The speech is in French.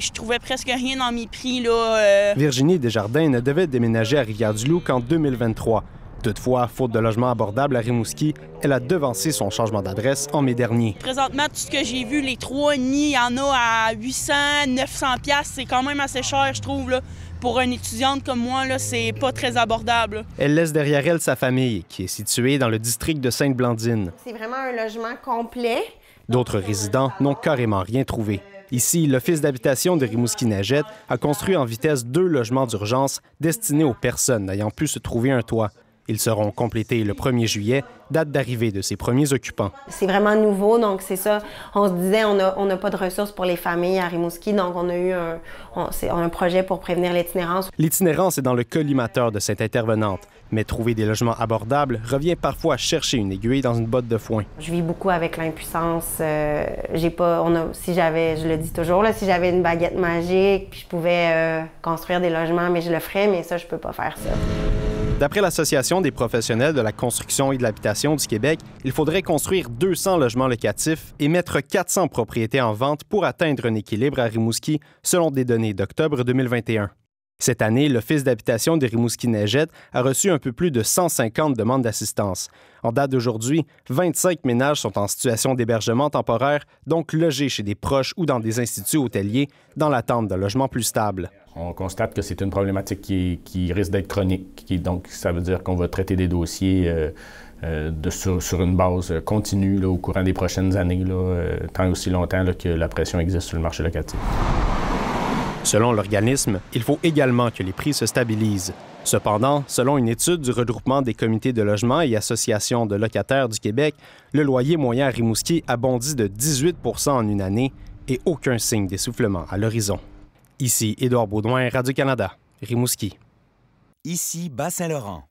Je trouvais presque rien dans mes prix. Là, euh. Virginie Desjardins ne devait déménager à Rivière-du-Loup qu'en 2023. Toutefois, faute de logement abordable à Rimouski, elle a devancé son changement d'adresse en mai dernier. Présentement, tout ce que j'ai vu, les trois nids, il y en a à 800, 900 pièces, c'est quand même assez cher, je trouve. Pour une étudiante comme moi, c'est pas très abordable. Elle laisse derrière elle sa famille, qui est située dans le district de Sainte-Blandine. C'est vraiment un logement complet. D'autres résidents n'ont carrément rien trouvé. Ici, l'Office d'habitation de Rimouski-Nagette a construit en vitesse deux logements d'urgence destinés aux personnes n'ayant pu se trouver un toit. Ils seront complétés le 1er juillet, date d'arrivée de ses premiers occupants. C'est vraiment nouveau, donc c'est ça. On se disait, on n'a pas de ressources pour les familles à Rimouski, donc on a eu un, projet pour prévenir l'itinérance. L'itinérance est dans le collimateur de cette intervenante, mais trouver des logements abordables revient parfois à chercher une aiguille dans une botte de foin. Je vis beaucoup avec l'impuissance. Euh, j'ai pas, si j'avais, je le dis toujours, là, si j'avais une baguette magique, puis je pouvais euh, construire des logements, mais je le ferais, mais ça, je ne peux pas faire ça. D'après l'Association des professionnels de la construction et de l'habitation du Québec, il faudrait construire 200 logements locatifs et mettre 400 propriétés en vente pour atteindre un équilibre à Rimouski, selon des données d'octobre 2021. Cette année, l'Office d'habitation de Rimouski-Neigette a reçu un peu plus de 150 demandes d'assistance. En date d'aujourd'hui, 25 ménages sont en situation d'hébergement temporaire, donc logés chez des proches ou dans des instituts hôteliers, dans l'attente d'un logement plus stable on constate que c'est une problématique qui, risque d'être chronique. Qui, donc, ça veut dire qu'on va traiter des dossiers euh, euh, sur, une base euh, continue au courant des prochaines années, tant et aussi longtemps que la pression existe sur le marché locatif. Selon l'organisme, il faut également que les prix se stabilisent. Cependant, selon une étude du regroupement des comités de logement et associations de locataires du Québec, le loyer moyen à Rimouski a bondi de 18 en une année et aucun signe d'essoufflement à l'horizon. Ici Édouard Baudouin, Radio-Canada, Rimouski. Ici Bas-Saint-Laurent.